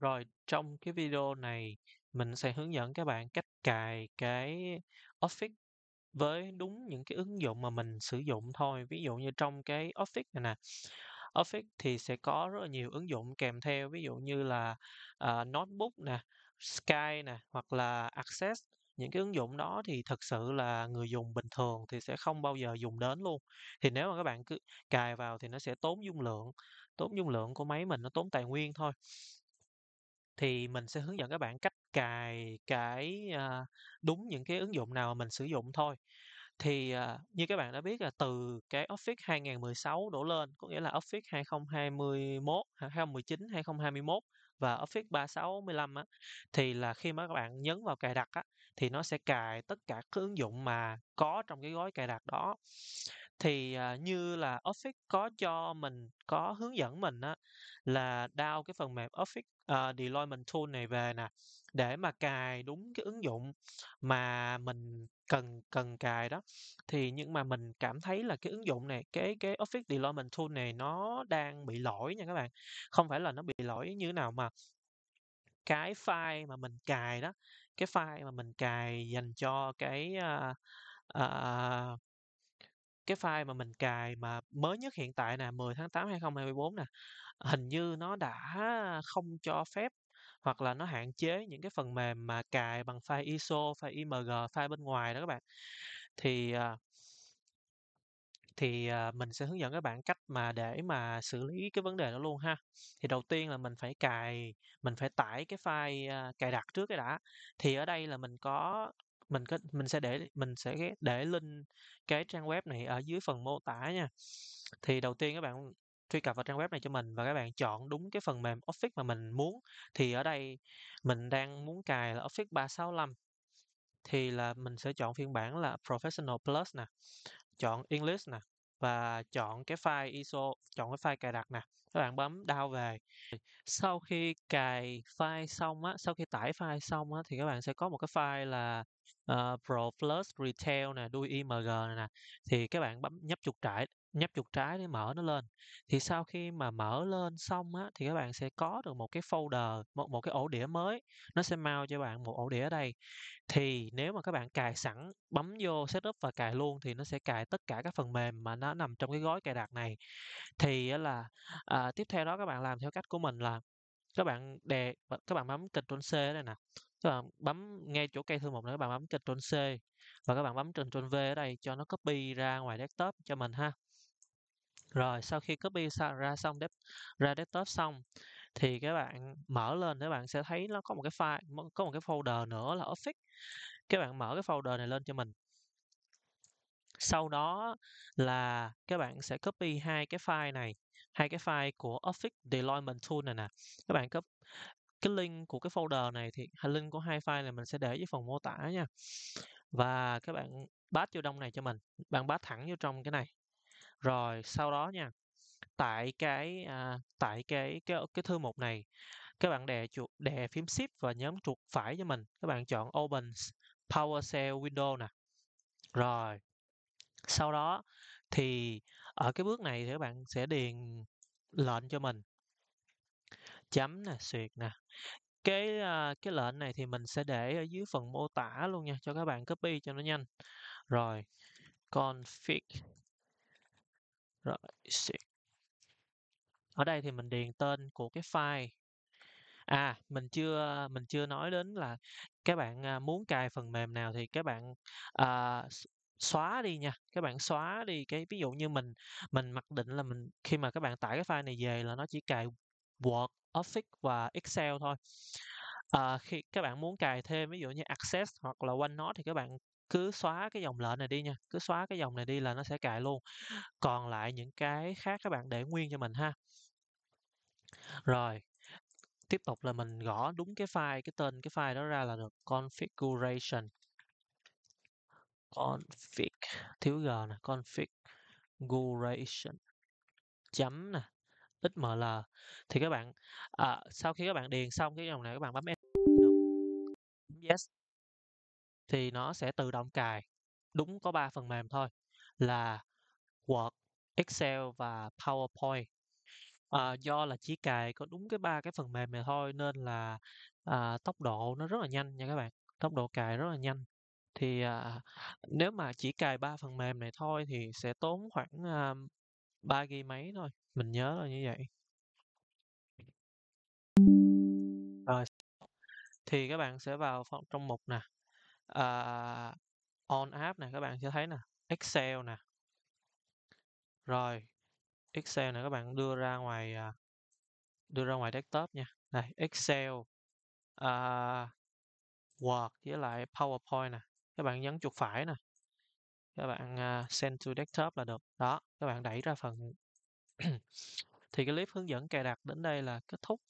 Rồi, trong cái video này mình sẽ hướng dẫn các bạn cách cài cái Office với đúng những cái ứng dụng mà mình sử dụng thôi. Ví dụ như trong cái Office này nè, Office thì sẽ có rất là nhiều ứng dụng kèm theo, ví dụ như là, à, Notebook nè, Sky nè, hoặc là Access. Những cái ứng dụng đó thì thật sự là người dùng bình thường thì sẽ không bao giờ dùng đến luôn. Thì nếu mà các bạn cứ cài vào thì nó sẽ tốn dung lượng, tốn dung lượng của máy mình, nó tốn tài nguyên thôi thì mình sẽ hướng dẫn các bạn cách cài cái, à, đúng những cái ứng dụng nào mình sử dụng thôi. Thì, à, như các bạn đã biết là từ cái Office 2016 đổ lên, có nghĩa là Office 2021, 2019, 2021 và Office 365 á, thì là khi mà các bạn nhấn vào cài đặt á, thì nó sẽ cài tất cả các ứng dụng mà có trong cái gói cài đặt đó thì à, như là Office có cho mình có hướng dẫn mình á là download cái phần mềm Office uh, Deployment Tool này về nè để mà cài đúng cái ứng dụng mà mình cần cần cài đó thì nhưng mà mình cảm thấy là cái ứng dụng này cái cái Office Deployment Tool này nó đang bị lỗi nha các bạn không phải là nó bị lỗi như thế nào mà cái file mà mình cài đó cái file mà mình cài dành cho cái uh, uh, cái file mà mình cài mà mới nhất hiện tại nè, 10/8/2024 tháng nè, hình như nó đã không cho phép hoặc là nó hạn chế những cái phần mềm mà cài bằng file ISO, file IMG, file bên ngoài đó các bạn. Thì, à, thì, à, mình sẽ hướng dẫn các bạn cách mà để mà xử lý cái vấn đề đó luôn ha. Thì đầu tiên là mình phải cài mình phải tải cái file, à, cài đặt trước cái đã. Thì ở đây là mình có mình có mình sẽ để mình sẽ để link cái trang web này ở dưới phần mô tả nha. Thì đầu tiên các bạn truy cập vào trang web này cho mình và các bạn chọn đúng cái phần mềm Office mà mình muốn. Thì ở đây mình đang muốn cài là Office 365 thì là mình sẽ chọn phiên bản là Professional Plus nè, chọn English nè, và chọn cái file ISO, chọn cái file cài đặt nè. Các bạn bấm đao về. Sau khi cài file xong á, sau khi tải file xong á thì các bạn sẽ có một cái file là uh, Pro Plus Retail nè, đuôi IMG này nè. Thì các bạn bấm nhấp chuột trải nhấp chuột trái để mở nó lên. Thì sau khi mà mở lên xong á, thì các bạn sẽ có được một cái folder, một một cái ổ đĩa mới. Nó sẽ mount cho bạn một ổ đĩa ở đây. Thì nếu mà các bạn cài sẵn, bấm vô setup và cài luôn thì nó sẽ cài tất cả các phần mềm mà nó nằm trong cái gói cài đặt này. Thì là à, tiếp theo đó các bạn làm theo cách của mình là các bạn đè các bạn bấm Ctrl C ở đây nè. Các bạn bấm ngay chỗ cây thư mục này các bạn bấm Ctrl C và các bạn bấm Ctrl V ở đây cho nó copy ra ngoài desktop cho mình ha. Rồi sau khi copy ra xong ra desktop xong thì các bạn mở lên các bạn sẽ thấy nó có một cái file có một cái folder nữa là office. Các bạn mở cái folder này lên cho mình. Sau đó là các bạn sẽ copy hai cái file này, hai cái file của Office Deployment Tool này nè. Các bạn copy cái link của cái folder này thì à, link của hai file này mình sẽ để dưới phần mô tả nha. Và các bạn bát vô trong này cho mình, bạn bát thẳng vô trong cái này rồi sau đó nha, tại cái, à, tại cái cái cái thư mục này, các bạn đè chuột đè phím Shift và nhấn chuột phải cho mình, các bạn chọn Open PowerShell Window nè. Rồi. Sau đó thì ở cái bước này thì các bạn sẽ điền lệnh cho mình. Chấm nè, xuyệt nè. Cái à, cái lệnh này thì mình sẽ để ở dưới phần mô tả luôn nha cho các bạn copy cho nó nhanh. Rồi, config rồi, shit. Ở đây thì mình điền tên của cái file. À, mình chưa mình chưa nói đến là các bạn à, muốn cài phần mềm nào thì các bạn à, xóa đi nha các bạn xóa đi cái ví dụ như mình mình mặc định là mình khi mà các bạn tải cái file này về là nó chỉ cài Word, Office và Excel thôi à, khi các bạn muốn cài thêm ví dụ như Access hoặc là OneNote thì các bạn cứ xóa cái dòng lệnh này đi nha, cứ xóa cái dòng này đi là nó sẽ cài luôn. Còn lại những cái khác các bạn để nguyên cho mình ha. Rồi, tiếp tục là mình gõ đúng cái file, cái tên cái file đó ra là được configuration. config thiếu g nè, configuration chấm nè, xml thì các bạn à, sau khi các bạn điền xong cái dòng này các bạn bấm yes thì nó sẽ tự động cài đúng có 3 phần mềm thôi là Word, Excel và PowerPoint. À, do là chỉ cài có đúng cái ba cái phần mềm này thôi nên là à, tốc độ nó rất là nhanh nha các bạn. Tốc độ cài rất là nhanh. Thì à, nếu mà chỉ cài ba phần mềm này thôi thì sẽ tốn khoảng à, 3 GB mấy thôi. Mình nhớ là như vậy. Rồi. Thì các bạn sẽ vào trong mục nè uh, on app này các bạn sẽ thấy nè excel nè rồi excel này các bạn đưa ra ngoài uh, đưa ra ngoài desktop nha này excel uh, word với lại powerpoint nè các bạn nhấn chuột phải nè các bạn uh, send to desktop là được đó các bạn đẩy ra phần thì cái clip hướng dẫn cài đặt đến đây là kết thúc